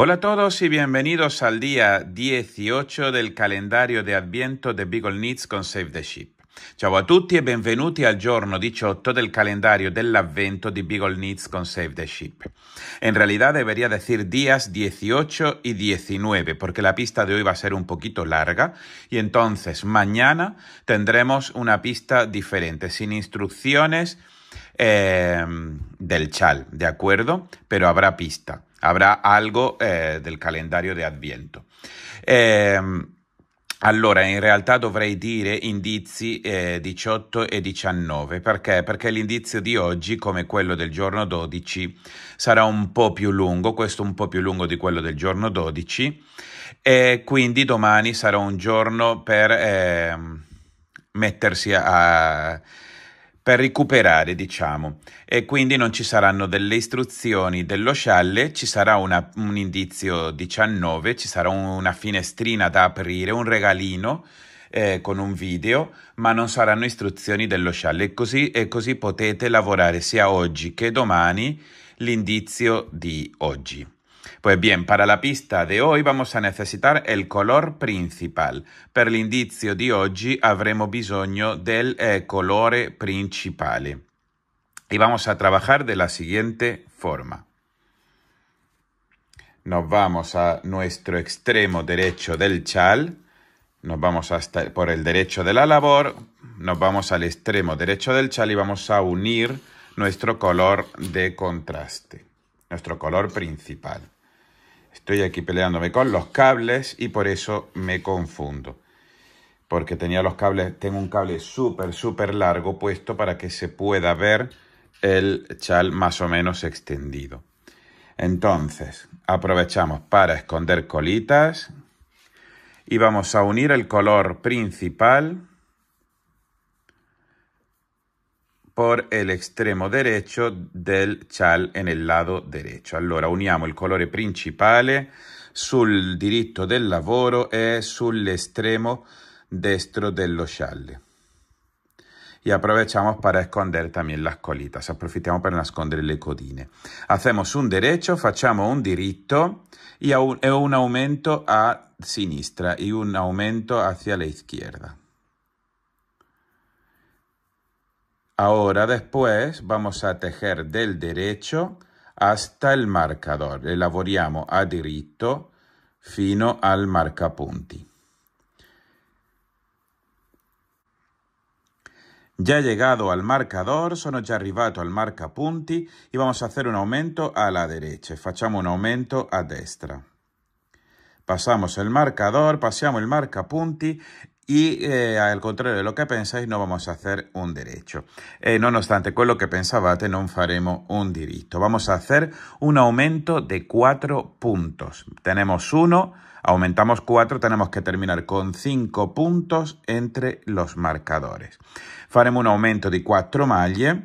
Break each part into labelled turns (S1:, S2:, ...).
S1: Hola a todos y bienvenidos al día 18 del calendario de Adviento de Beagle Needs con Save the Ship. Ciao a tutti e benvenuti al giorno 18 del calendario dell'avvento di Beagle Needs con Save the Ship. En realidad debería decir días 18 y 19 porque la pista de hoy va a ser un poquito larga y entonces mañana tendremos una pista diferente, sin instrucciones eh, del chal, ¿de acuerdo? Pero habrá pista. Habrá algo eh, del calendario di Adviento. Ehm, allora, in realtà dovrei dire indizi eh, 18 e 19, perché? Perché l'indizio di oggi, come quello del giorno 12, sarà un po' più lungo, questo un po' più lungo di quello del giorno 12, e quindi domani sarà un giorno per eh, mettersi a, a per recuperare, diciamo. E quindi non ci saranno delle istruzioni dello scialle, ci sarà una, un indizio 19, ci sarà una finestrina da aprire, un regalino eh, con un video, ma non saranno istruzioni dello scialle. Così, e così potete lavorare sia oggi che domani l'indizio di oggi. Pues bien, para la pista de hoy vamos a necesitar el color principal. Per l'indizio di oggi avremo bisogno del eh, colore principale. Y vamos a trabajar de la siguiente forma. Nos vamos a nuestro extremo derecho del chal, nos vamos hasta por el derecho de la labor, nos vamos al extremo derecho del chal y vamos a unir nuestro color de contraste, nuestro color principal. Estoy aquí peleándome con los cables y por eso me confundo. Porque tenía los cables, tengo un cable súper, súper largo puesto para que se pueda ver el chal más o menos extendido. Entonces, aprovechamos para esconder colitas y vamos a unir el color principal por el extremo derecho del chal en el lado derecho. Allora uniamo il colore principale sul diritto del lavoro e sull'estremo destro dello chal. y e aprovechamos para esconder también las colitas. Aprovechamos para esconder las codine. Hacemos un derecho, hacemos un diritto y e e un, aumento a sinistra y un aumento hacia la izquierda. Ahora después vamos a tejer del derecho hasta el marcador Le a diritto fino al marcapunti. Ya llegado al marcador, sono ya arrivato al marcapunti y vamos a hacer un aumento a la derecha, facciamo un aumento a destra. Pasamos el marcador, pasamos el marca punti y eh, al contrario de lo que pensáis no vamos a hacer un derecho. Eh, no obstante, con lo que pensabate no faremos un diritto. Vamos a hacer un aumento de cuatro puntos. Tenemos uno, aumentamos 4, tenemos que terminar con cinco puntos entre los marcadores. Faremo un aumento de 4 maglie,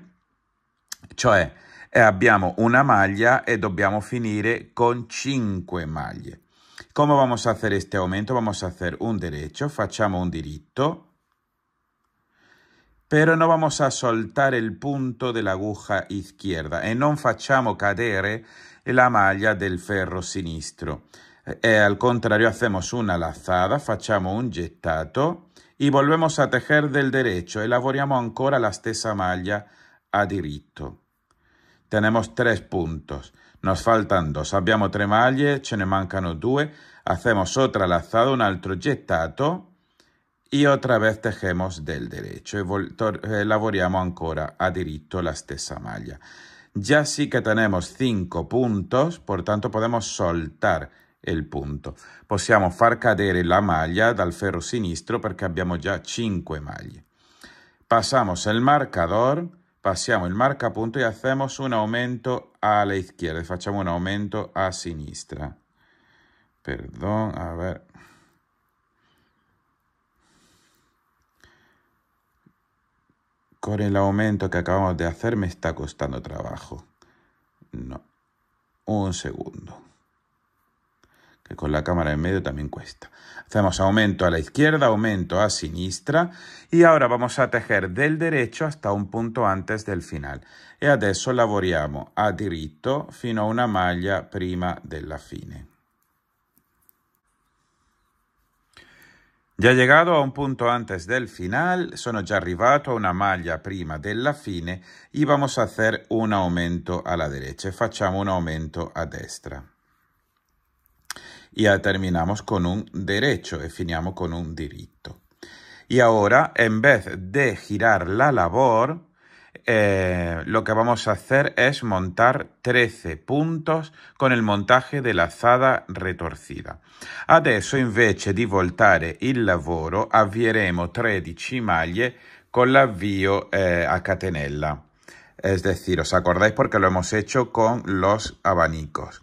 S1: cioè eh, abbiamo una maglia e dobbiamo finire con 5 maglie. ¿Cómo vamos a hacer este aumento? Vamos a hacer un derecho, fachamos un diritto, pero no vamos a soltar el punto de la aguja izquierda y e no facciamo cadere la malla del ferro sinistro. E, al contrario hacemos una lazada, facciamo un gettato y volvemos a tejer del derecho y ancora la stessa malla a diritto. Tenemos tres puntos. Nos faltan dos. Tenemos tres maglie, ce ne mancano due, hacemos otra lazada, un altro gettato y otra vez tejemos del derecho e lavoriamo ancora a diritto la stessa maglia. Ya sí que tenemos cinco puntos, por tanto podemos soltar el punto. Possiamo far cadere la maglia dal ferro sinistro porque abbiamo ya cinco maglie. Pasamos el marcador el marca punto y hacemos un aumento a la izquierda, Hacemos un aumento a sinistra. Perdón, a ver. Con el aumento que acabamos de hacer me está costando trabajo. No. Un segundo con la cámara en medio también cuesta. Hacemos aumento a la izquierda, aumento a sinistra y ahora vamos a tejer del derecho hasta un punto antes del final. E adesso lavoriamo a diritto fino a una maglia prima della fine. Ya llegado a un punto antes del final, sono già arrivato a una maglia prima della fine y vamos a hacer un aumento a la derecha. Facciamo un aumento a destra y terminamos con un derecho, y con un diritto. Y ahora, en vez de girar la labor, eh, lo que vamos a hacer es montar 13 puntos con el montaje de lazada retorcida. Adesso invece di voltare il lavoro avvieremo 13 maglie con l'avvio eh, a catenella. Es decir, os acordáis porque lo hemos hecho con los abanicos.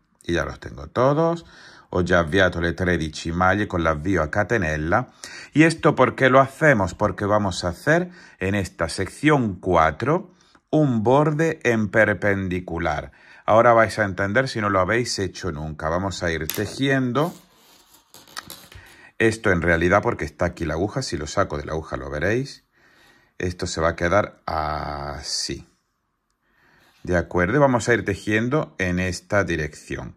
S1: Y ya los tengo todos. Os ya avviato le 13 maglie con l'avvio a catenella. ¿Y esto por qué lo hacemos? Porque vamos a hacer en esta sección 4 un borde en perpendicular. Ahora vais a entender si no lo habéis hecho nunca. Vamos a ir tejiendo. Esto en realidad porque está aquí la aguja. Si lo saco de la aguja lo veréis. Esto se va a quedar así. ¿De acuerdo? Vamos a ir tejiendo en esta dirección.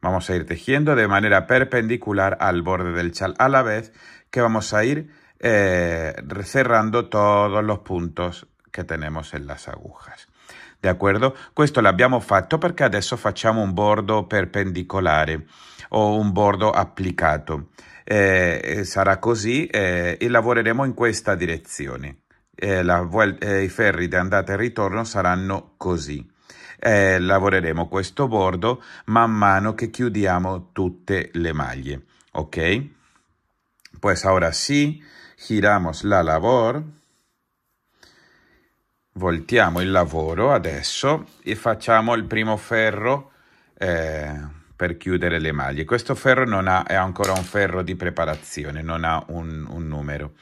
S1: Vamos a ir tejiendo de manera perpendicular al borde del chal a la vez que vamos a ir eh, cerrando todos los puntos que tenemos en las agujas. De acuerdo, esto lo habíamos hecho porque adesso facciamo un bordo perpendicular o un bordo aplicado. Eh, e sarà così eh, e lavoreremo in questa direzione. eh, la, eh, i ferri di andata e ritorno saranno così. Eh, lavoreremo questo bordo man mano che chiudiamo tutte le maglie. Ok? Pues ahora sí, giramos la labor, voltiamo il lavoro adesso e facciamo il primo ferro eh, per chiudere le maglie. Questo ferro non ha, è ancora un ferro di preparazione, non ha un, un numero.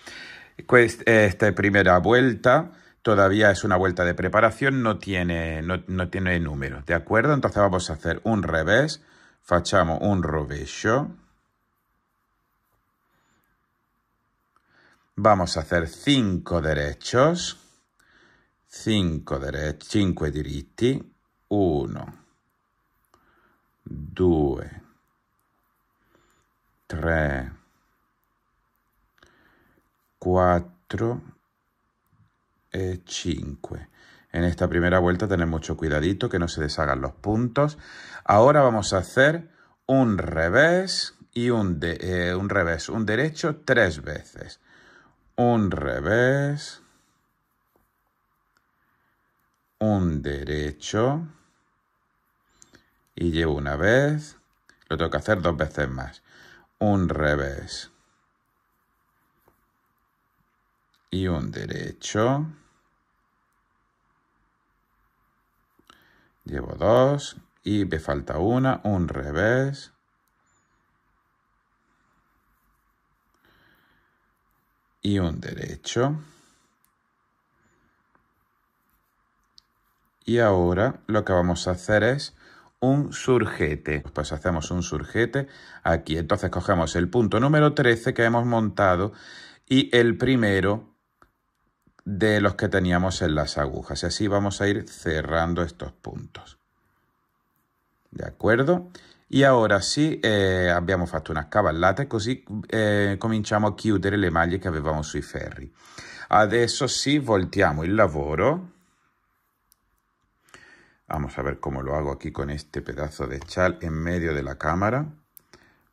S1: Pues, Esta primera vuelta todavía es una vuelta de preparación, no tiene, no, tiene número, ¿de acuerdo? Entonces vamos a hacer un revés, fachamos un rovescio. Vamos a hacer cinco derechos, Cinco derechos, 5 diritti, 1, 2, 3, 4, 5. Eh, en esta primera vuelta tener mucho cuidadito que no se deshagan los puntos. Ahora vamos a hacer un revés y un, eh, un revés, un derecho tres veces. Un revés, un derecho y llevo una vez, lo tengo que hacer dos veces más. Un revés, y un derecho. Llevo dos y me falta una, un revés. Y un derecho. Y ahora lo que vamos a hacer es un surjete Pues hacemos un surjete aquí. Entonces cogemos el punto número 13 que hemos montado y el primero de los que teníamos en las agujas. Y así vamos a ir cerrando estos puntos. ¿De acuerdo? y ahora sí, habíamos eh, abbiamo fatto una cavallata e così eh, cominciamo a chiudere le maglie che avevamo sui ferri. Adesso sì, voltiamo il lavoro. Vamos a ver cómo lo hago aquí con este pedazo de chal en medio de la cámara.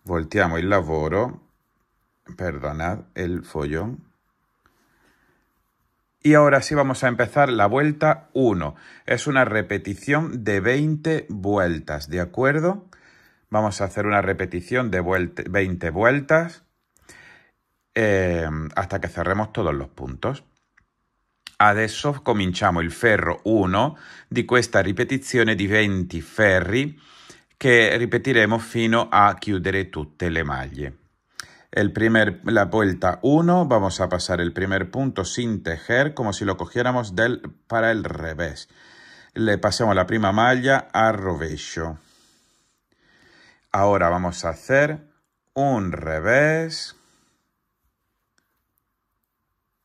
S1: Voltiamo el lavoro, perdonad el follón, y ahora sí vamos a empezar la vuelta 1. Es una repetición de 20 vueltas, ¿de acuerdo? Vamos a hacer una repetición de 20 vueltas eh, hasta que cerremos todos los puntos. Adesso cominciamo il ferro 1 di questa ripetizione di 20 ferri che repetiremos fino a chiudere tutte le maglie primer, la vuelta 1, vamos a pasar el primer punto sin tejer, como si lo cogiéramos del, para el revés. Le pasamos la prima malla a rovescio. Ahora vamos a hacer un revés,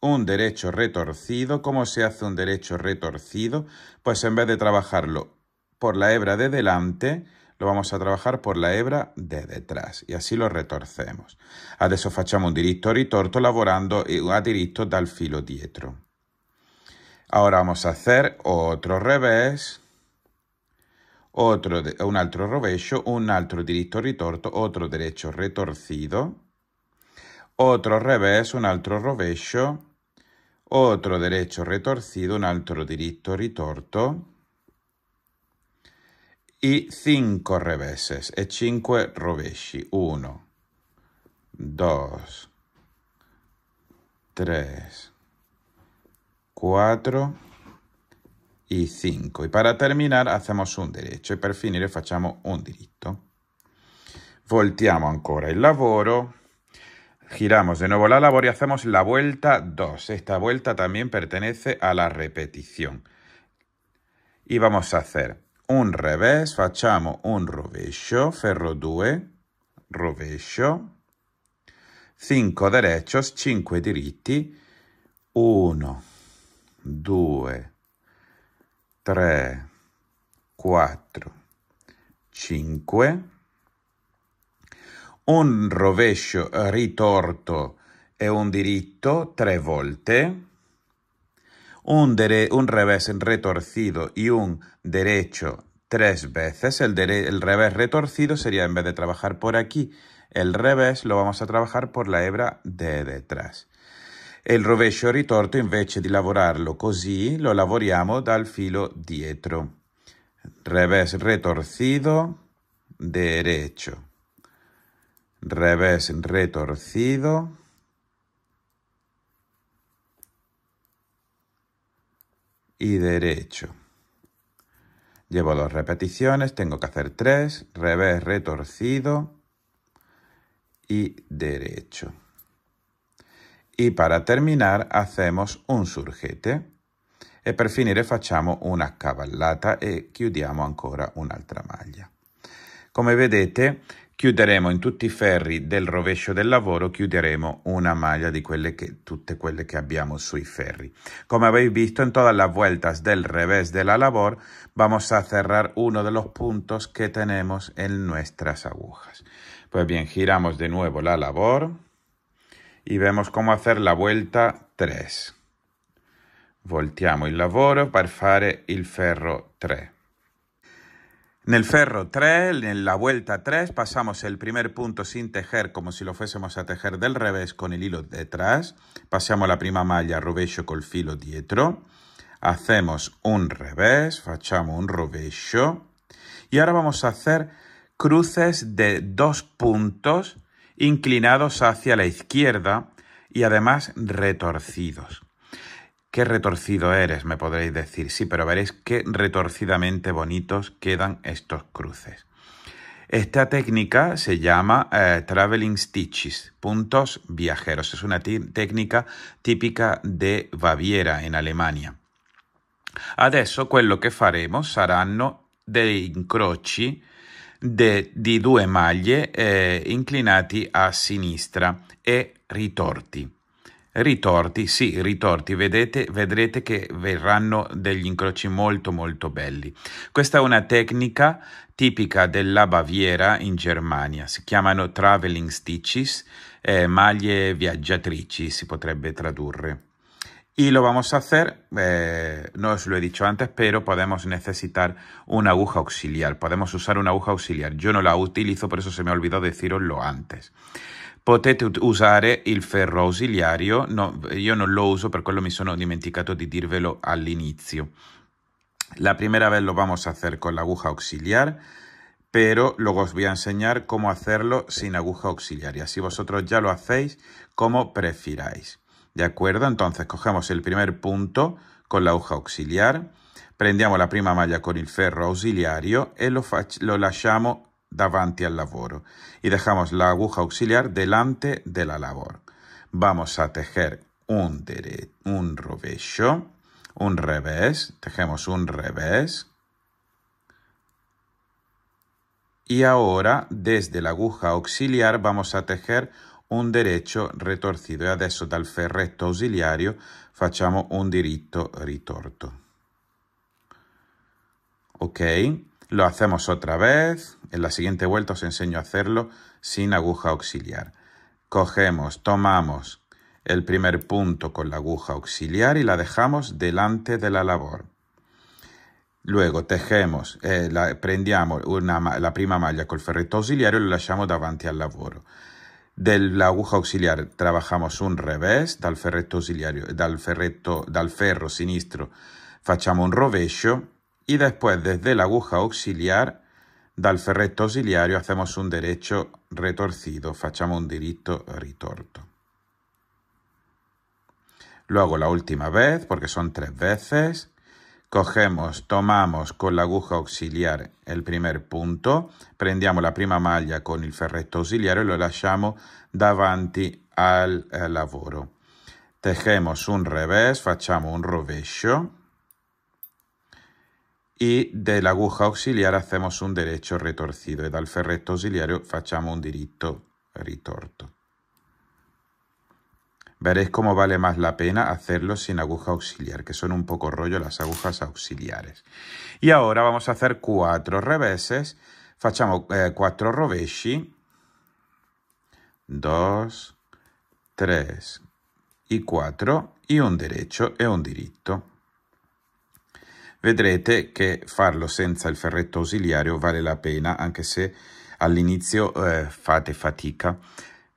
S1: un derecho retorcido. ¿Cómo se hace un derecho retorcido? Pues en vez de trabajarlo por la hebra de delante, lo vamos a trabajar por la hebra de detrás y así lo retorcemos. Adesso facciamo un diritto ritorto lavorando e a diritto dal filo dietro. Ahora vamos a hacer otro revés, otro un altro rovescio, un altro diritto ritorto, otro derecho retorcido, otro revés, un altro rovescio, otro derecho retorcido, un altro diritto ritorto, y 5 reveses e 5 rovesci. 1, 2, 3, 4 y 5. Y para terminar hacemos un derecho y per le fachamos un diritto. Volteamos ancora el lavoro. Giramos de nuevo la labor y hacemos la vuelta 2. Esta vuelta también pertenece a la repetición. Y vamos a hacer un revés, facciamo un rovescio, ferro 2, rovescio, 5 derechos, 5 diritti, 1, 2, 3, 4, 5, un rovescio ritorto e un diritto tre volte, un, revés retorcido y un derecho tres veces, el, revés retorcido sería en vez de trabajar por aquí, el revés lo vamos a trabajar por la hebra de detrás. El rovescio en vez de lavorarlo così lo lavoriamo dal filo dietro. Revés retorcido, derecho. Revés retorcido, y derecho. Llevo dos repeticiones, tengo que hacer tres, revés retorcido y derecho. Y para terminar hacemos un surgete e per finire facciamo una cavallata e chiudiamo ancora un'altra maglia. Como vedete chiuderemo in tutti i ferri del rovescio del lavoro chiuderemo una maglia di quelle che, tutte quelle che abbiamo sui ferri como habéis visto en todas las vueltas del revés de la labor vamos a cerrar uno de los puntos que tenemos en nuestras agujas pues bien giramos de nuevo la labor y vemos cómo hacer la vuelta 3 voltiamo il lavoro per fare il ferro 3 en el ferro 3, en la vuelta 3, pasamos el primer punto sin tejer como si lo fuésemos a tejer del revés con el hilo detrás. Pasamos la prima malla con col filo dietro. Hacemos un revés, fachamos un rovescio. Y ahora vamos a hacer cruces de dos puntos inclinados hacia la izquierda y además retorcidos. Qué retorcido eres, me podréis decir. Sí, pero veréis qué retorcidamente bonitos quedan estos cruces. Esta técnica se llama travelling eh, Traveling Stitches, puntos viajeros. Es una técnica típica de Baviera, en Alemania. Adesso quello que faremo saranno dei incroci de, di due maglie eh, inclinati a sinistra e ritorti. Ritorti, sì, ritorti, vedete, vedrete che verranno degli incroci molto molto belli. Questa è una tecnica tipica della Baviera in Germania, si chiamano traveling stitches, eh, maglie viaggiatrici si potrebbe tradurre. Y lo vamos a hacer, eh, no os lo he dicho antes, pero podemos necesitar una aguja auxiliar. Podemos usar una aguja auxiliar. Yo no la utilizo, por eso se me olvidó deciroslo antes. Potete usar el ferro ausiliario, no, io non lo uso per quello mi sono dimenticato di dirvelo inicio. La primera vez lo vamos a hacer con la aguja auxiliar, pero luego os voy a enseñar cómo hacerlo sin aguja auxiliar Si vosotros ya lo hacéis como prefiráis. ¿De acuerdo? Entonces cogemos el primer punto con la aguja auxiliar, prendiamo la prima malla con el ferro auxiliario y eh, lo, lo lasciamo davanti al lavoro y dejamos la aguja auxiliar delante de la labor. Vamos a tejer un, derecho un rovescio, un revés, tejemos un revés. Y ahora, desde la aguja auxiliar, vamos a tejer un derecho retorcido y e adesso dal ferretto ausiliario facciamo un diritto ritorto. Ok? Lo hacemos otra vez. En la siguiente vuelta os enseño a hacerlo sin aguja auxiliar. Cogemos, tomamos el primer punto con la aguja auxiliar y la dejamos delante de la labor. Luego tejemos, eh, la, prendiamo una, la prima maglia col ferretto ausiliario e lo lasciamo davanti al lavoro. aguja auxiliar trabajamos un revés dal ferretto, dal, ferretto, dal ferro sinistro facciamo un rovescio y después desde la aguja auxiliar del ferretto auxiliario, hacemos un derecho retorcido, fachamos un diritto retorto. Lo hago la última vez porque son tres veces. Cogemos, tomamos con la aguja auxiliar el primer punto, prendemos la prima maglia con el ferretto auxiliario y lo dejamos davanti al lavoro. Tejemos un revés, facciamo un rovescio y de la aguja auxiliar hacemos un derecho retorcido Y del ferreto auxiliar hacemos un diritto ritorto. Veréis cómo vale más la pena hacerlo sin aguja auxiliar, que son un poco rollo las agujas auxiliares. Y ahora vamos a hacer cuatro reveses, facciamo eh, cuatro roveshi. Dos, tres y cuatro. y un derecho y e un diritto. vedrete che farlo senza il ferretto ausiliario vale la pena anche se all'inizio eh, fate fatica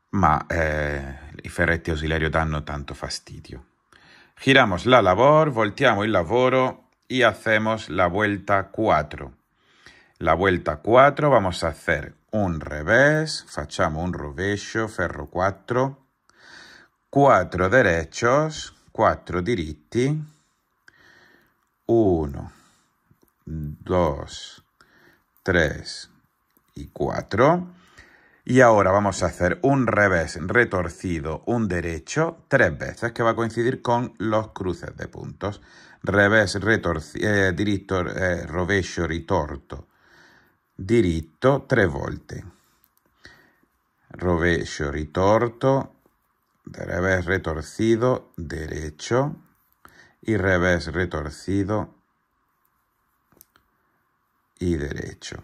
S1: ma eh, i ferretti ausiliari danno tanto fastidio. Giramos la labor, voltiamo il lavoro y hacemos la vuelta 4. La vuelta 4 vamos a hacer un revés, facciamo un rovescio, ferro 4, 4 derechos, 4 diritti, 1, 2, 3 y 4. Y ahora vamos a hacer un revés retorcido, un derecho, tres veces, que va a coincidir con los cruces de puntos. Revés retorcido, eh, diritto, eh, rovescio, ritorto, diritto, tre volte. Rovescio, ritorto, revés retorcido, derecho, y revés retorcido y derecho.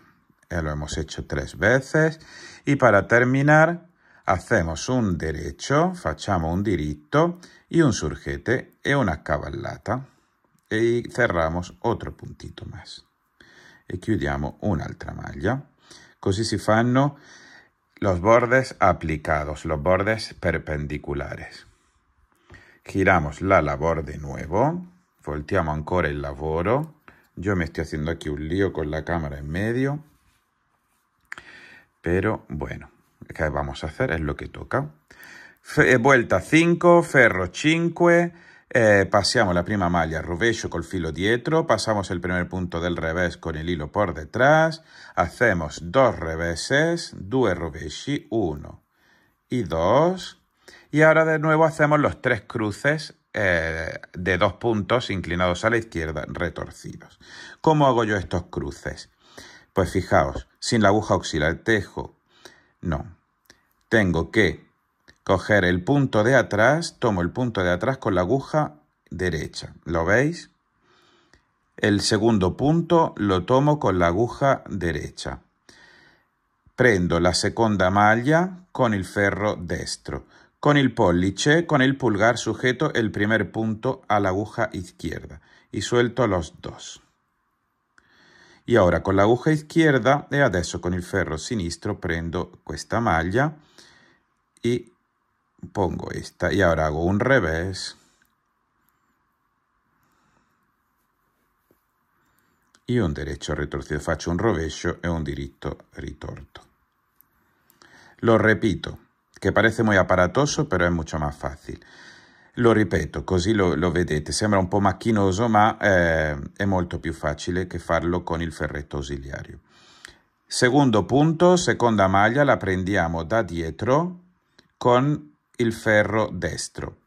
S1: Ya lo hemos hecho tres veces y para terminar hacemos un derecho, fachamos un diritto y un surjete y una cavallata y cerramos otro puntito más. E una un'altra maglia. Così si fanno los bordes aplicados, los bordes perpendiculares. Giramos la labor de nuevo, volteamos ancora el lavoro, yo me estoy haciendo aquí un lío con la cámara en medio, pero bueno, ¿qué vamos a hacer? Es lo que toca. Eh, vuelta 5, ferro 5, eh, paseamos la prima malla al con el filo dietro, pasamos el primer punto del revés con el hilo por detrás, hacemos dos reveses, due rovesci, uno y dos, y ahora de nuevo hacemos los tres cruces eh, de dos puntos inclinados a la izquierda, retorcidos. ¿Cómo hago yo estos cruces? Pues fijaos, sin la aguja auxiliar tejo, no. Tengo que coger el punto de atrás, tomo el punto de atrás con la aguja derecha, ¿lo veis? El segundo punto lo tomo con la aguja derecha. Prendo la segunda malla con el ferro destro. Con el pollice, con el pulgar sujeto el primer punto a la aguja izquierda y suelto los dos. Y ahora con la aguja izquierda y adesso con el ferro sinistro prendo esta maglia y pongo esta. Y ahora hago un revés. y un derecho retorcido. Faccio un rovescio y e un diritto ritorto. Lo repito. che parece muy aparatoso però è mucho más facile. Lo ripeto, così lo, lo vedete, sembra un po' macchinoso ma eh, è molto più facile che farlo con il ferretto ausiliario. Secondo punto, seconda maglia la prendiamo da dietro con il ferro destro.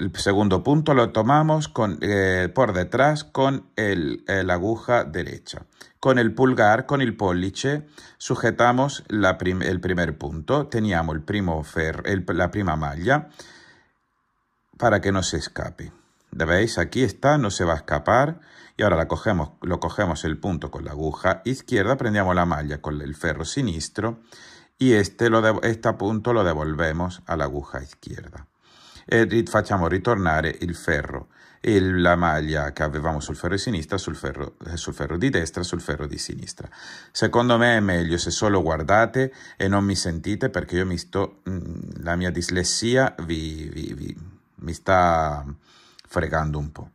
S1: El segundo punto lo tomamos eh, por detrás con la aguja derecha. Con el pulgar, con el pollice, sujetamos la el primer punto. Teníamos el la prima malla para que no se escape. ¿Veis? Aquí está, no se va a escapar. Y ahora cogemos, lo cogemos el punto con la aguja izquierda, prendemos la malla con el ferro sinistro y este, este punto lo devolvemos a la aguja izquierda. e facciamo ritornare il ferro e la maglia che avevamo sul ferro di sinistra, sul ferro, eh, sul ferro di destra, sul ferro di sinistra. Secondo me è meglio se solo guardate e non mi sentite perché io mi sto, mm, la mia dislessia vi, vi, vi, mi sta fregando un po'.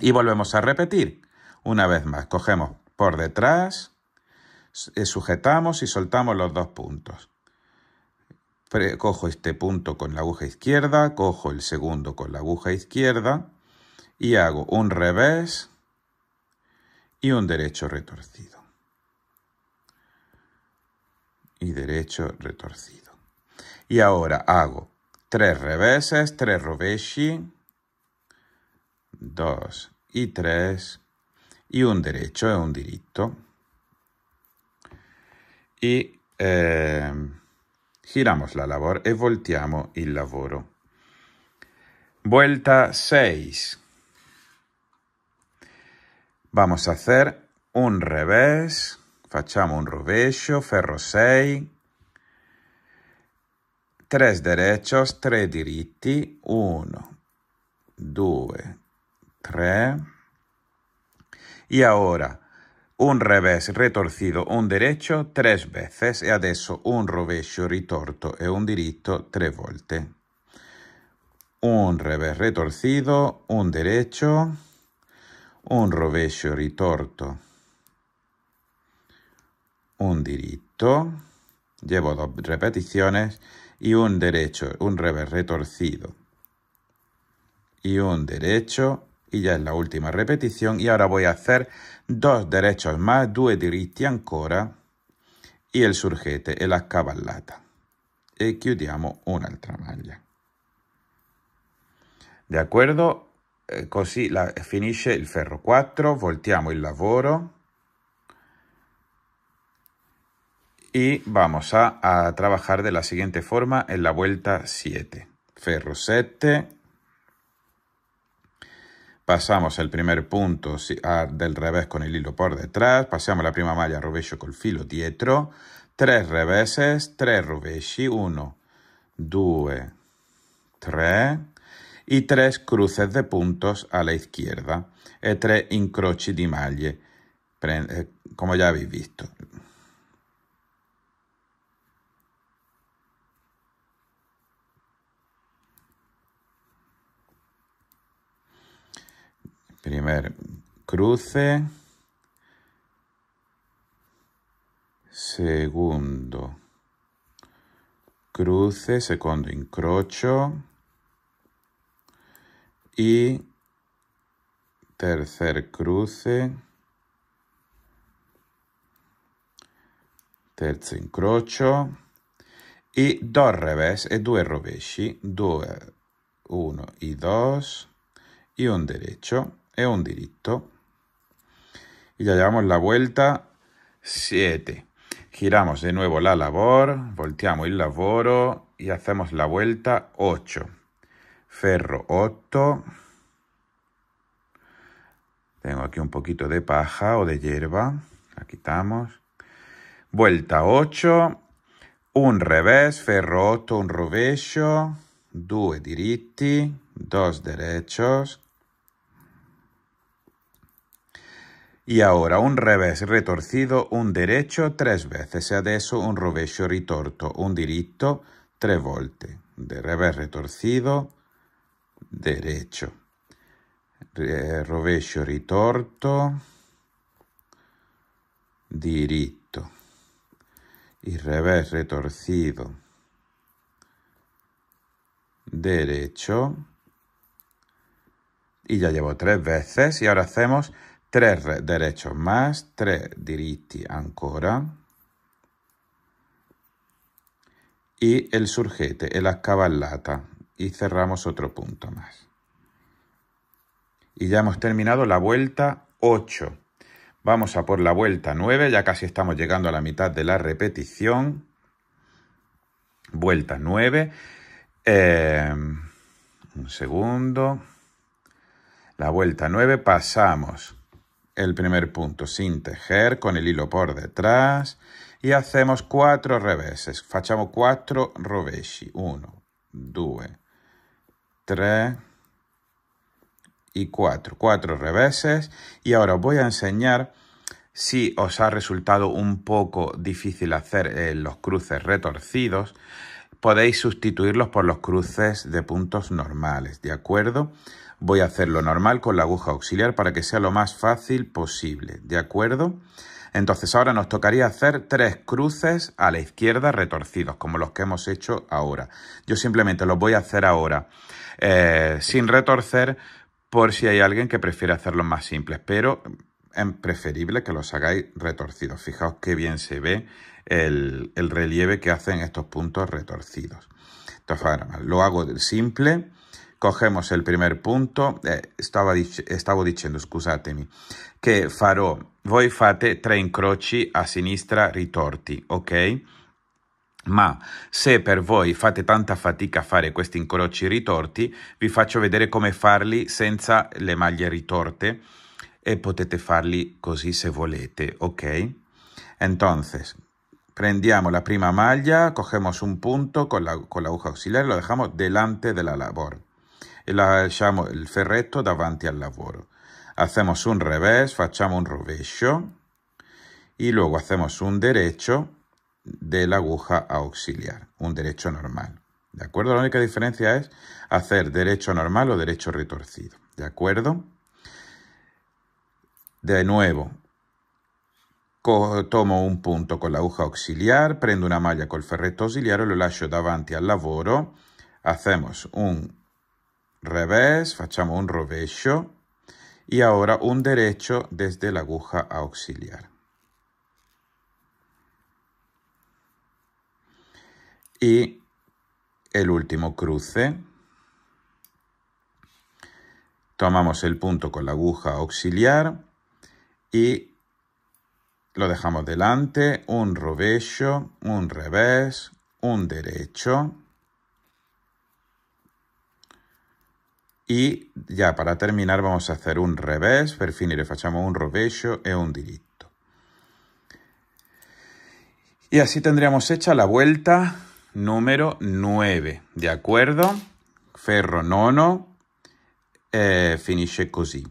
S1: Y volvemos a repetir. Una vez más, cogemos por detrás, sujetamos y soltamos los dos puntos. cojo este punto con la aguja izquierda, cojo el segundo con la aguja izquierda y hago un revés y un derecho retorcido. Y derecho retorcido. Y ahora hago tres reveses, tres roveshi, dos y tres, y un derecho es un diritto. Y... Eh, giramos la labor e voltiamo il lavoro. Vuelta 6. Vamos a hacer un revés, facciamo un rovescio, ferro 6, 3 derechos, 3 diritti, 1, 2, 3. Y ahora un revés retorcido, un derecho tres veces y e adesso un rovescio ritorto e un diritto tres volte. Un revés retorcido, un derecho, un rovescio ritorto, un diritto, llevo dos repeticiones, y un derecho, un revés retorcido, y un derecho, y ya es la última repetición y ahora voy a hacer dos derechos más, due diritti ancora y el surgete el la Y e chiudiamo un'altra maglia. De acuerdo? Eh, così la, eh, finisce il ferro 4, Volteamos el lavoro y vamos a, a trabajar de la siguiente forma en la vuelta 7. Ferro 7, Pasamos el primer punto ah, del revés con el hilo por detrás, pasamos la prima malla al con el filo dietro, tres reveses, tres rovesci, uno, dos, tres, y tres cruces de puntos a la izquierda y e tres incroci di maglie, eh, como ya habéis visto. Primer cruce. Segundo cruce, segundo incrocio y tercer cruce, tercer incrocio y dos revés y eh, dos rovesci, dos, uno y dos y un derecho un directo Y ya llevamos la vuelta 7. Giramos de nuevo la labor, volteamos el lavoro y hacemos la vuelta 8. Ferro 8. Tengo aquí un poquito de paja o de hierba. La quitamos. Vuelta 8. Un revés, ferro 8, un rovescio. Due diritti, dos derechos, Y ahora un revés retorcido, un derecho tres veces Y eso un rovescio ritorto, un diritto tres volte. De revés retorcido, derecho. Re, rovescio ritorto, diritto. Y revés retorcido, derecho. Y ya llevo tres veces y ahora hacemos Tres derechos más, tres diritti ancora. Y el surgete el la Y cerramos otro punto más. Y ya hemos terminado la vuelta 8. Vamos a por la vuelta 9, ya casi estamos llegando a la mitad de la repetición. Vuelta 9. Em, un segundo. La vuelta 9 pasamos el primer punto sin tejer con el hilo por detrás y hacemos cuatro reveses. Hacemos cuatro rovesci. Uno, 2 3 y cuatro. Cuatro reveses. Y ahora os voy a enseñar si os ha resultado un poco difícil hacer eh, los cruces retorcidos. Podéis sustituirlos por los cruces de puntos normales, ¿de acuerdo? Voy a hacerlo normal con la aguja auxiliar para que sea lo más fácil posible, ¿de acuerdo? Entonces ahora nos tocaría hacer tres cruces a la izquierda retorcidos, como los que hemos hecho ahora. Yo simplemente los voy a hacer ahora eh, sin retorcer por si hay alguien que prefiere hacerlo más simples, pero es preferible que los hagáis retorcidos. Fijaos qué bien se ve el, el relieve que hacen estos puntos retorcidos. Entonces ahora lo hago simple Cogemos il primo punto, eh, eh, stavo, dicendo, scusatemi, che farò, voi fate tre incroci a sinistra ritorti, ok? Ma se per voi fate tanta fatica a fare questi incroci ritorti, vi faccio vedere come farli senza le maglie ritorte e potete farli così se volete, ok? Entonces, prendiamo la prima maglia, cogemos un punto con la, con la aguja auxiliar lo dejamos delante de la labor. e lasciamo il ferretto davanti al lavoro. Hacemos un revés, fachamos un rovescio y luego hacemos un derecho de la aguja auxiliar, un derecho normal. ¿De acuerdo? La única diferencia es hacer derecho normal o derecho retorcido. ¿De acuerdo? De nuevo, tomo un punto con la aguja auxiliar, prendo una malla con ferreto ferretto y lo lascio davanti al lavoro, hacemos un revés, fachamos un rovescio y ahora un derecho desde la aguja auxiliar. Y el último cruce. Tomamos el punto con la aguja auxiliar y lo dejamos delante, un rovescio, un revés, un derecho, Y ya para terminar vamos a hacer un revés, per le facciamo un rovescio y e un diritto. Y así tendríamos hecha la vuelta número 9, ¿de acuerdo? Ferro nono, eh, finisce così.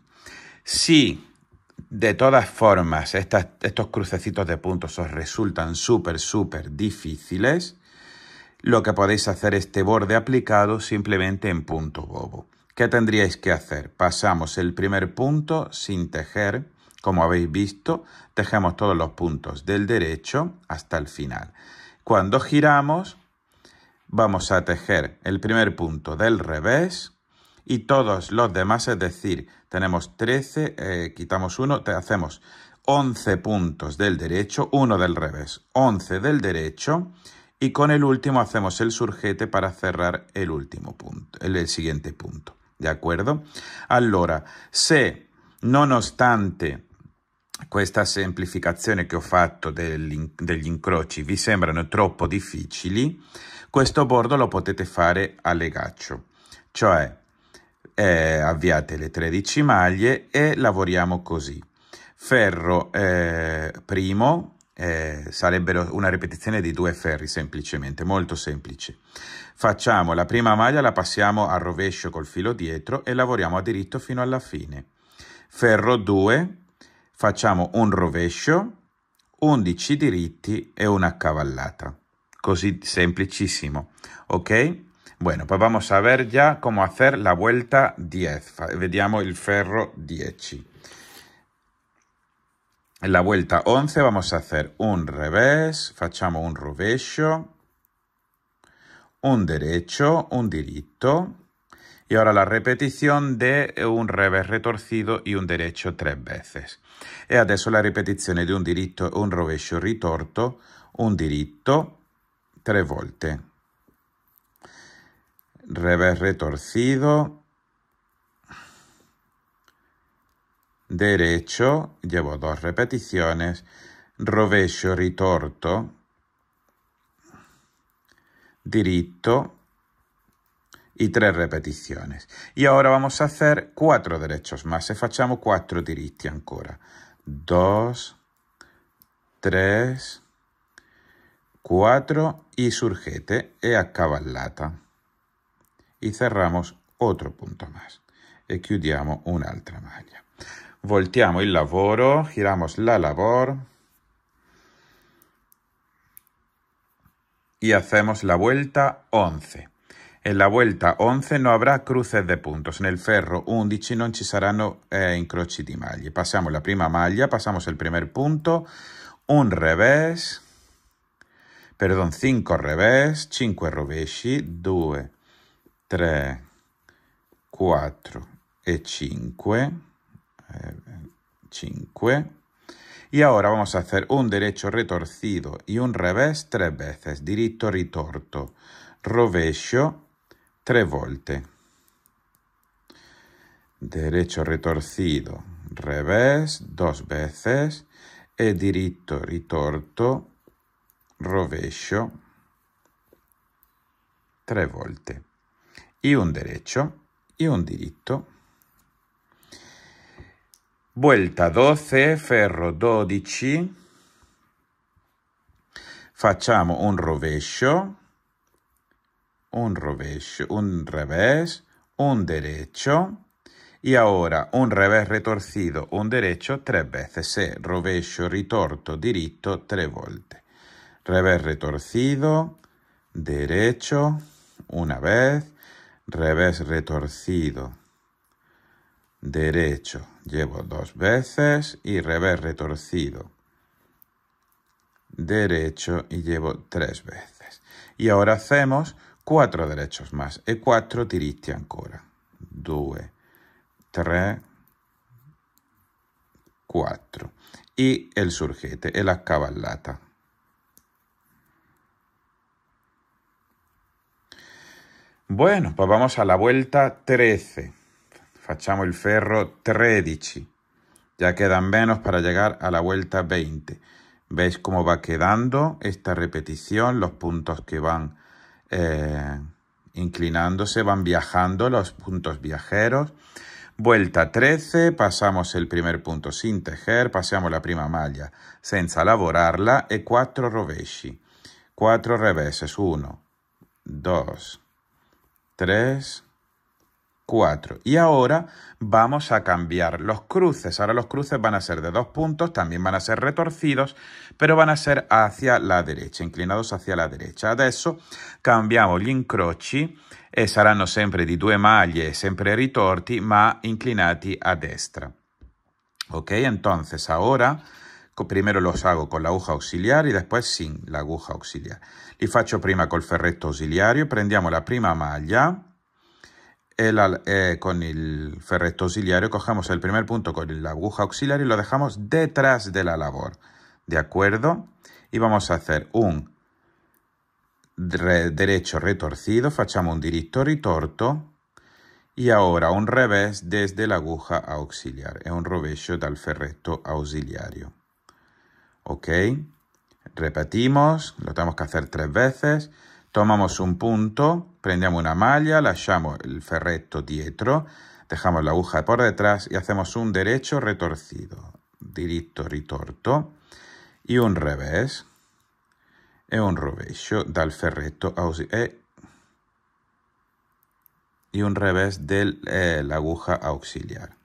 S1: Si de todas formas estos crucecitos de puntos os resultan súper, súper difíciles, lo que podéis hacer es este borde aplicado simplemente en punto bobo. ¿Qué tendríais que hacer? Pasamos el primer punto sin tejer. Como habéis visto, tejemos todos los puntos del derecho hasta el final. Cuando giramos, vamos a tejer el primer punto del revés y todos los demás, es decir, tenemos 13, eh, quitamos uno, hacemos 11 puntos del derecho, uno del revés, 11 del derecho y con el último hacemos el surjete para cerrar el último punto, el siguiente punto. d'accordo? Allora, se nonostante questa semplificazione che ho fatto degli, degli incroci vi sembrano troppo difficili, questo bordo lo potete fare a legaccio, cioè eh, avviate le 13 maglie e lavoriamo così. Ferro eh, primo, eh, sarebbero una ripetizione di due ferri semplicemente, molto semplice. Facciamo la prima maglia, la passiamo al rovescio col filo dietro e lavoriamo a diritto fino alla fine. Ferro 2, facciamo un rovescio, 11 diritti e una cavallata. Così semplicissimo, ok? Bueno, pues vamos a ver ya cómo hacer la vuelta 10. Vediamo il ferro 10. En la vuelta 11 vamos a hacer un revés, facciamo un rovescio, un derecho, un diritto y ahora la repetición de un revés retorcido y un derecho tres veces. Y e adesso la repetición de un diritto, un rovescio ritorto, un diritto tres volte. Revés retorcido, derecho, llevo dos repeticiones, rovescio, ritorto, diritto y tres repeticiones. Y ahora vamos a hacer cuatro derechos más e facciamo cuatro diritti ancora. Dos, tres, cuatro y surgete e accavallata. Y cerramos otro punto más e chiudiamo un'altra maglia voltiamo il lavoro, giramos la labor y hacemos la vuelta 11. En la vuelta 11 no habrá cruces de puntos, en el ferro 11 non ci saranno eh, incroci di maglie. Pasamos la prima maglia, pasamos el primer punto, un revés, perdón, 5 revés, 5 rovesci, 2, 3, 4 e 5. 5. Y ahora vamos a hacer un derecho retorcido y un revés tres veces. Diritto, ritorto, rovescio, tres volte. Derecho retorcido, revés dos veces e diritto, ritorto, rovescio, tres volte. Y un derecho y un diritto. Vuelta 12, ferro 12, facciamo un rovescio, un rovescio, un revés, un derecho y e ahora un revés retorcido, un derecho tres veces, rovescio, ritorto, diritto tres volte. Revés retorcido, derecho, una vez, revés retorcido, derecho. Llevo dos veces y revés retorcido. Derecho y llevo tres veces. Y ahora hacemos cuatro derechos más. Y e cuatro, tiriste ancora. Due, tres, cuatro. Y el surgete el acaballata. Bueno, pues vamos a la vuelta 13 facciamo el ferro 13. Ya quedan menos para llegar a la vuelta 20. ¿Veis cómo va quedando esta repetición? Los puntos que van eh, inclinándose, van viajando, los puntos viajeros. Vuelta 13, pasamos el primer punto sin tejer, pasamos la prima malla sin elaborarla y e 4 rovesci. cuatro reveses, 1, 2, 3, 4. Y ahora vamos a cambiar los cruces. Ahora los cruces van a ser de dos puntos, también van a ser retorcidos, pero van a ser hacia la derecha, inclinados hacia la derecha. Adesso cambiamos gli incroci e saranno sempre di due maglie, sempre ritorti, ma inclinati a destra. Ok, entonces ahora primero los hago con la aguja auxiliar y después sin la aguja auxiliar. Li faccio prima col ferretto ausiliario, prendiamo la prima maglia eh, con el ferreto auxiliario cogemos el primer punto con la aguja auxiliar y lo dejamos detrás de la labor. ¿De acuerdo? Y vamos a hacer un derecho retorcido, fachamos un y torto, y ahora un revés desde la aguja auxiliar Es un rovescio del ferretto auxiliario. ¿Ok? Repetimos, lo tenemos que hacer tres veces. Tomamos un punto prendiamo una maglia, lasciamo el ferretto dietro, dejamos la aguja por detrás y hacemos un derecho retorcido, diritto ritorto y un revés e un rovescio del ferretto e eh. y un revés de eh, la aguja auxiliar.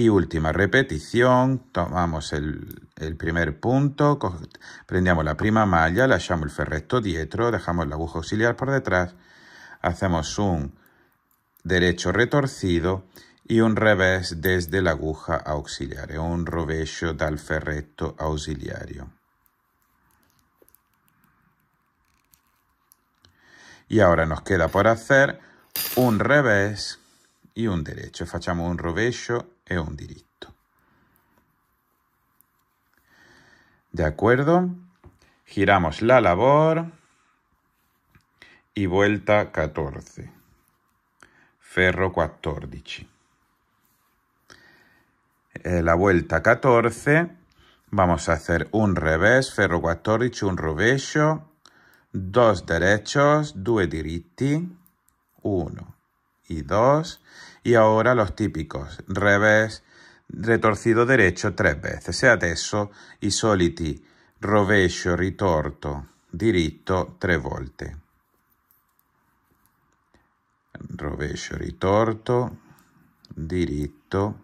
S1: y última repetición, tomamos el, primer punto, prendemos la prima malla, echamos el ferretto dietro, dejamos la aguja auxiliar por detrás, hacemos un derecho retorcido y un revés desde la aguja auxiliar un rovescio dal ferretto auxiliario. Y ahora nos queda por hacer un revés y un derecho. Hacemos un rovescio un diritto. ¿De acuerdo? Giramos la labor y vuelta 14. Ferro 14. Eh, la vuelta 14 vamos a hacer un revés, ferro 14, un rovescio, dos derechos, due diritti, uno y dos, y ahora los típicos revés, retorcido derecho tres veces, de adesso i soliti rovescio, ritorto, diritto tres volte. Rovescio, ritorto, diritto,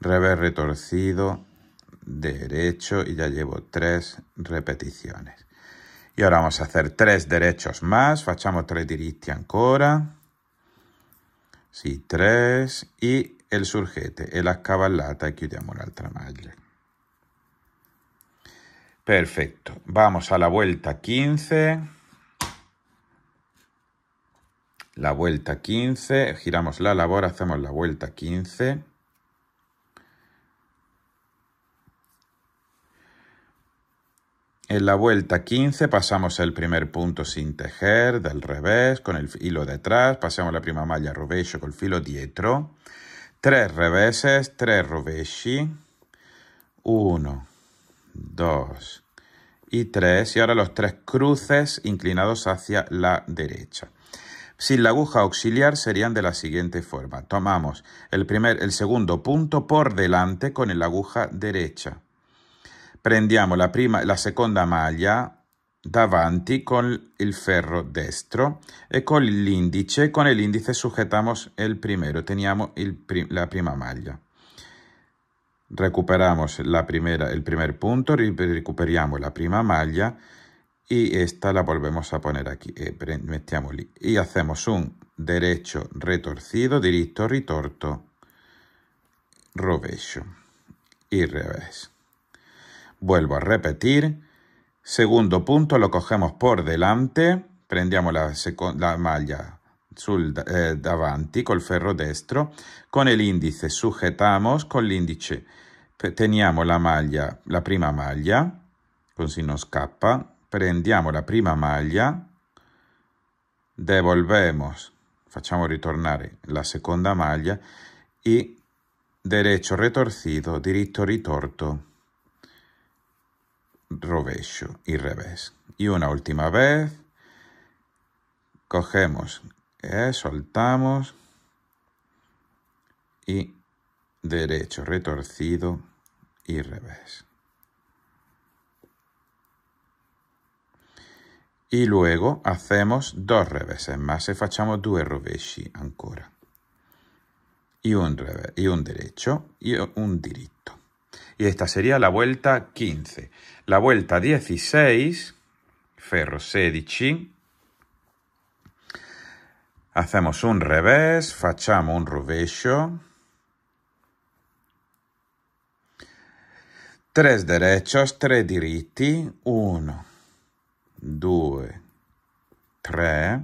S1: revés retorcido, derecho y ya llevo tres repeticiones. Y ahora vamos a hacer tres derechos más, facciamo tres diritti ancora. Sí, 3 y el surgete e la aquí e la otra maglia. Perfecto. Vamos a la vuelta 15. La vuelta 15, giramos la labor, hacemos la vuelta 15. En la vuelta 15 pasamos el primer punto sin tejer, del revés, con el hilo detrás, pasamos la prima malla rovescio el filo dietro, tres reveses, tres rovesci, uno, dos y tres y ahora los tres cruces inclinados hacia la derecha. Sin la aguja auxiliar serían de la siguiente forma. Tomamos el, primer, el segundo punto por delante con la aguja derecha prendiamo la, prima, la seconda maglia davanti con el ferro destro y e con l'indice, con el índice sujetamos el primero, Teníamos la prima maglia. Recuperamos la primera, el primer punto, recuperamos la prima maglia y esta la volvemos a poner aquí, eh, y hacemos un derecho retorcido, diritto, ritorto, rovescio y revés. Vuelvo a repetir. Segundo punto, lo cogemos por delante, prendiamo la, la maglia sul eh, davanti col ferro destro, con el índice sujetamos, con l'indice teniamo la maglia, la prima maglia, così non scappa, prendiamo la prima maglia, devolvemos, facciamo ritornare la seconda maglia y derecho retorcido, diritto ritorto rovescio y revés. Y una última vez. Cogemos, eh, soltamos y derecho, retorcido y revés. Y luego hacemos dos reveses más y hacemos due rovesci ancora. Y un, revés, y un derecho un y esta sería la vuelta 15. La vuelta 16, ferro 16, hacemos un revés, hacemos un rovescio, tres derechos, 3 diritti, 1, 2, 3,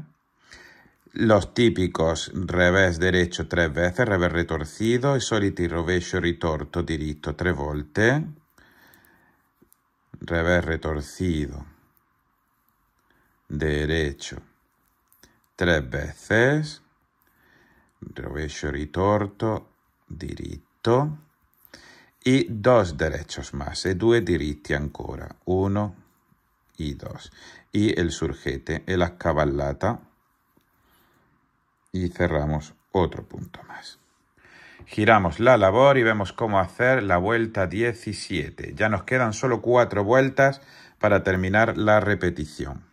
S1: los típicos revés derecho tres veces, revés retorcido, y soliti rovescio ritorto diritto tres volte, revés retorcido, derecho tres veces, rovescio ritorto, diritto, y dos derechos más, y e due diritti ancora, uno y dos, y el surgete el la cavallata y cerramos otro punto más. Giramos la labor y vemos cómo hacer la vuelta 17. Ya nos quedan solo cuatro vueltas para terminar la repetición.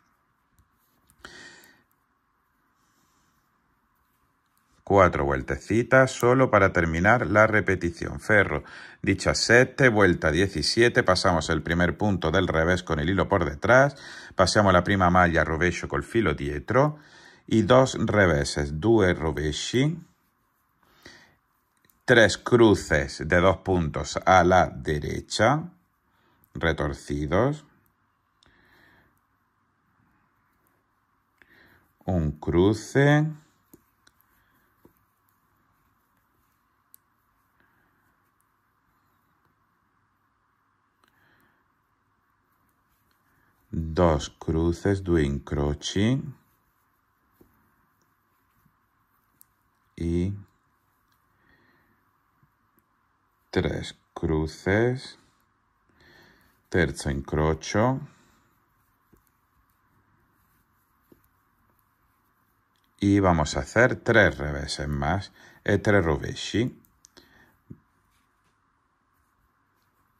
S1: Cuatro vueltecitas solo para terminar la repetición. Ferro, dicha 7, vuelta 17, pasamos el primer punto del revés con el hilo por detrás, pasamos la prima malla rubello con el filo dietro, y dos reveses, due rovesci, tres cruces de dos puntos a la derecha, retorcidos, un cruce, dos cruces, due incroci, y tres cruces, terzo encrocho y vamos a hacer tres reveses más y eh, tres rovesci.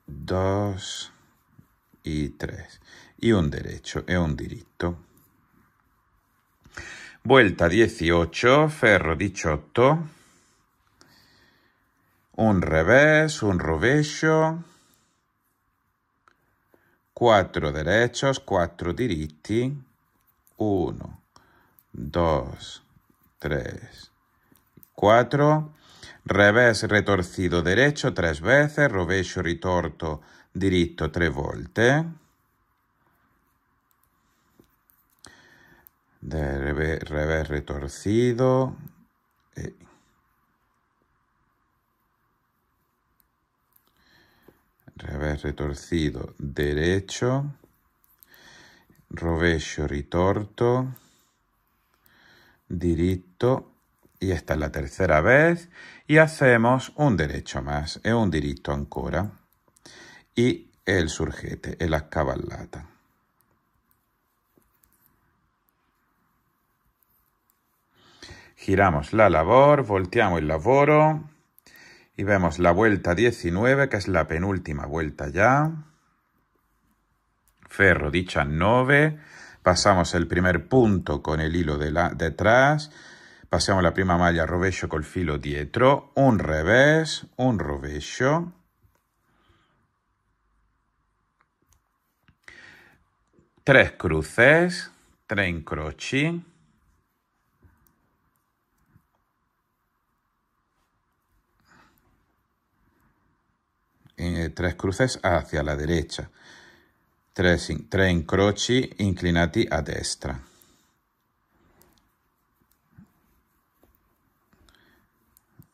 S1: Dos y tres. Y un derecho es eh, un diritto. Vuelta 18, ferro 18, un revés, un rovescio, 4 derechos, 4 diritti, 1, 2, 3, 4, revés retorcido derecho 3 veces, rovescio ritorto diritto 3 volte, de revés, retorcido. Eh. Revés retorcido derecho, rovescio ritorto, diritto y esta es la tercera vez y hacemos un derecho más es un diritto ancora y el surgete el la Giramos la labor, volteamos el lavoro y vemos la vuelta 19, que es la penúltima vuelta ya. Ferro dicha 9, pasamos el primer punto con el hilo de la, detrás, Pasamos la malla malla con el filo dietro, un revés, un rovescio, tres cruces, tres encrochi. Eh, tres cruces hacia la derecha, tres, tres incroci inclinati a destra.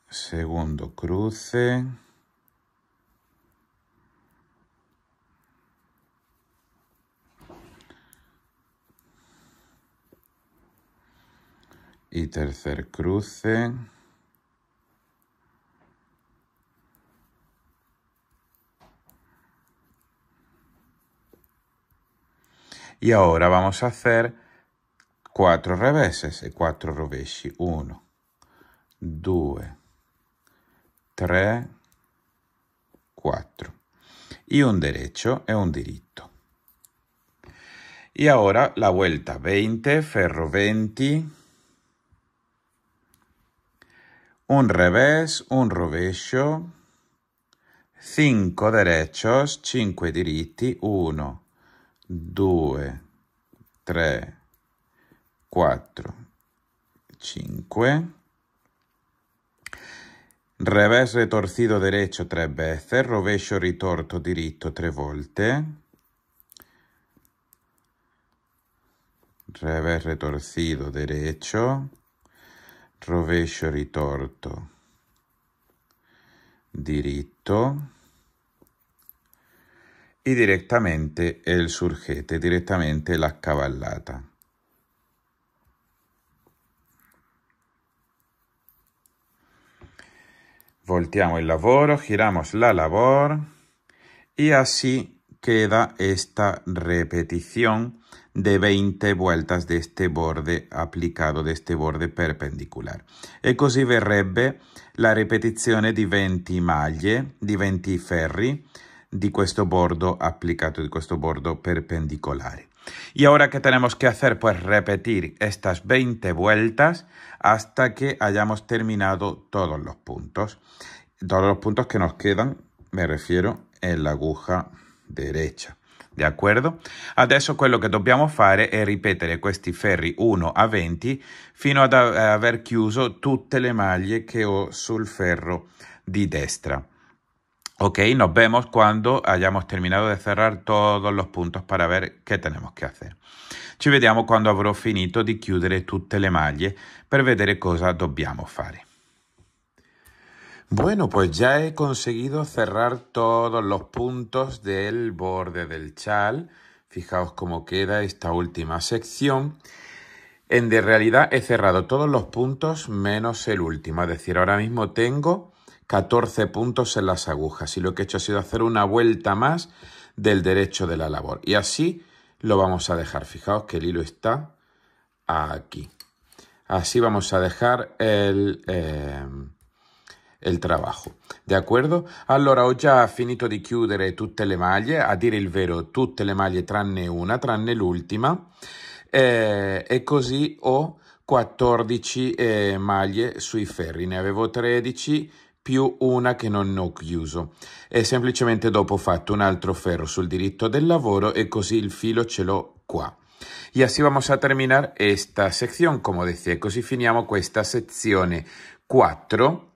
S1: Segundo cruce. Y tercer cruce. Y ahora vamos a hacer cuatro reveses e eh, quattro rovesci. 1, 2, 3, 4. Y un derecho e un diritto. Y ahora la vuelta 20, ferro 20, un revés, un rovescio, 5 derechos, 5 diritti, 1, 2, 3, 4, 5. Revés retorcido derecho tre volte, rovescio ritorto diritto tre volte. Revés retorcido derecho, rovescio ritorto diritto. y directamente el surgete, directamente la cavallata Volteamos el lavoro, giramos la labor y así queda esta repetición de 20 vueltas de este borde aplicado, de este borde perpendicular. E così verrebbe la repetición di 20 maglie, di 20 ferri, di questo bordo applicato, di questo bordo perpendicolare. Y ahora, ¿qué tenemos que hacer? Pues repetir estas 20 vueltas hasta que hayamos terminado todos los puntos. Todos los puntos que nos quedan, me refiero, en la aguja derecha. D'accordo? Adesso quello che dobbiamo fare è ripetere questi ferri 1 a 20 fino ad aver chiuso tutte le maglie che ho sul ferro di destra. Ok, nos vemos cuando hayamos terminado de cerrar todos los puntos para ver qué tenemos que hacer. Ci vediamo quando avrò finito di chiudere tutte le maglie per vedere cosa dobbiamo fare. Bueno, pues ya he conseguido cerrar todos los puntos del borde del chal. Fijaos cómo queda esta última sección. En de realidad he cerrado todos los puntos menos el último, es decir, ahora mismo tengo 14 puntos en las agujas y lo que he hecho ha sido hacer una vuelta más del derecho de la labor. Y así lo vamos a dejar. Fijaos que el hilo está aquí. Así vamos a dejar el, eh, el trabajo. ¿De acuerdo Allora ho già finito di chiudere tutte le maglie, a dire il vero tutte le maglie tranne una, tranne l'ultima. Eh, e così ho 14 eh, maglie sui ferri, ne avevo 13 più una que no no chiuso es simplemente dopo ho un altro ferro sul diritto del lavoro e così il filo ce l'ho qua. Y e así vamos a terminar esta sección, como decía, e così finiamo esta sección 4,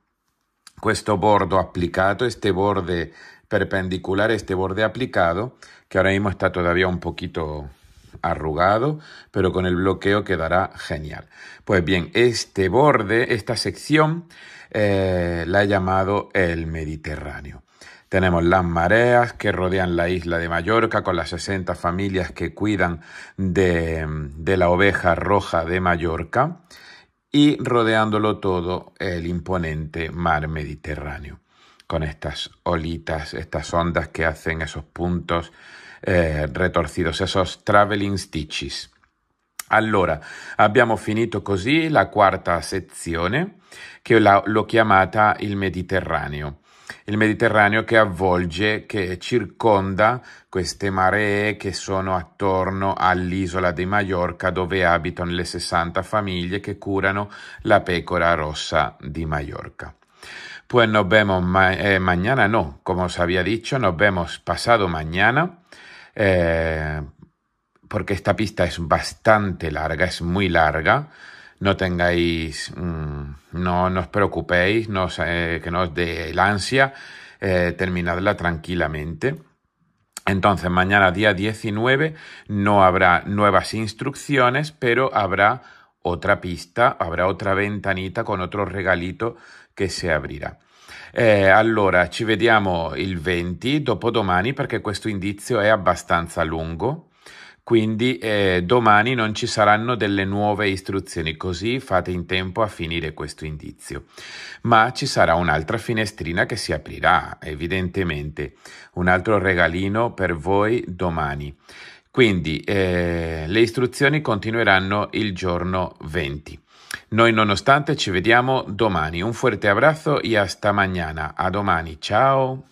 S1: este bordo aplicado, este borde perpendicular, este borde aplicado, que ahora mismo está todavía un poquito arrugado, pero con el bloqueo quedará genial. Pues bien, este borde, esta sección eh, la he llamado el Mediterráneo. Tenemos las mareas que rodean la isla de Mallorca con las 60 familias que cuidan de, la oveja roja de Mallorca y rodeándolo todo el imponente mar Mediterráneo con estas olitas, estas ondas que hacen esos puntos eh, retorcidos, esos traveling stitches. Allora, abbiamo finito così la quarta sección. che l'ho chiamata il Mediterraneo. Il Mediterraneo che avvolge, che circonda queste maree che sono attorno all'isola di Maiorca dove abitano le 60 famiglie che curano la pecora rossa di Maiorca. Pues nos vemos ma eh, mañana, no, como os había dicho, nos vemos pasado mañana, eh, porque esta pista es bastante larga, es muy larga. no tengáis, mm, no, os preocupéis, eh, que no os dé el ansia, eh, terminadla tranquilamente. Entonces, mañana día 19 no habrá nuevas instrucciones, pero habrá otra pista, habrá otra ventanita con otro regalito que se abrirá. Eh, allora, ci vediamo il 20 dopodomani porque questo indizio è abbastanza lungo, Quindi eh, domani non ci saranno delle nuove istruzioni, così fate in tempo a finire questo indizio. Ma ci sarà un'altra finestrina che si aprirà, evidentemente, un altro regalino per voi domani. Quindi eh, le istruzioni continueranno il giorno 20. Noi nonostante ci vediamo domani. Un forte abbraccio e hasta mañana. A domani. Ciao.